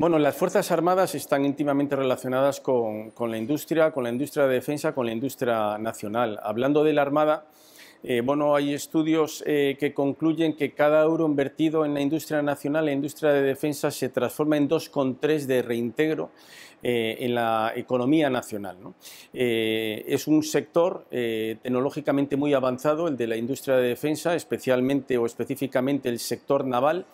Bueno, las Fuerzas Armadas están íntimamente relacionadas con, la industria, con la industria de defensa, con la industria nacional. Hablando de la Armada, eh, bueno, hay estudios eh, que concluyen que cada euro invertido en la industria nacional, la industria de defensa, se transforma en 2,3 de reintegro eh, en la economía nacional. es un sector tecnológicamente muy avanzado, el de la industria de defensa, especialmente o específicamente el sector naval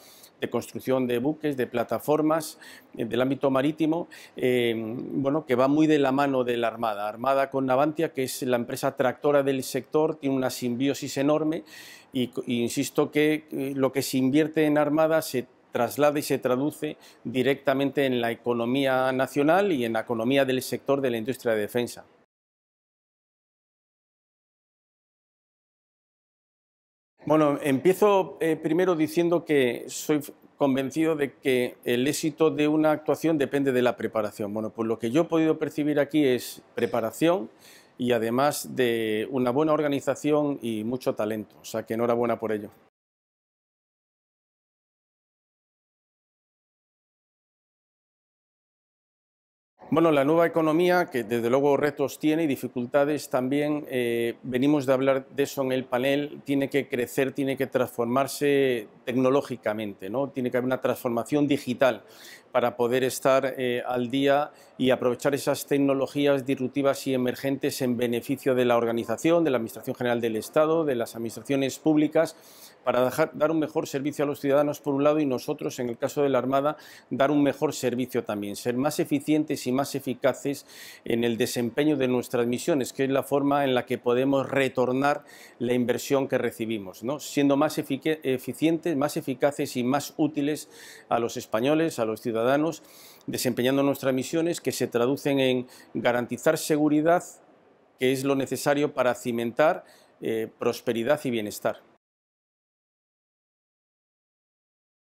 de construcción de buques, de plataformas, eh, del ámbito marítimo, eh, bueno, que va muy de la mano de la Armada. Armada con Navantia, que es la empresa tractora del sector, tiene una simbiosis enorme e insisto que eh, lo que se invierte en Armada se traslada y se traduce directamente en la economía nacional y en la economía del sector de la industria de defensa. Bueno, empiezo eh, primero diciendo que soy convencido de que el éxito de una actuación depende de la preparación. Bueno, pues lo que yo he podido percibir aquí es preparación y además de una buena organización y mucho talento. O sea que enhorabuena por ello. Bueno, la nueva economía, que desde luego retos tiene y dificultades también, eh, venimos de hablar de eso en el panel, tiene que crecer, tiene que transformarse tecnológicamente, ¿no? tiene que haber una transformación digital para poder estar eh, al día y aprovechar esas tecnologías disruptivas y emergentes en beneficio de la organización, de la Administración General del Estado, de las administraciones públicas, para dejar, dar un mejor servicio a los ciudadanos por un lado y nosotros, en el caso de la Armada, dar un mejor servicio también, ser más eficientes y más eficaces en el desempeño de nuestras misiones, que es la forma en la que podemos retornar la inversión que recibimos, ¿no? siendo más eficientes, más eficaces y más útiles a los españoles, a los ciudadanos desempeñando nuestras misiones que se traducen en garantizar seguridad, que es lo necesario para cimentar eh, prosperidad y bienestar.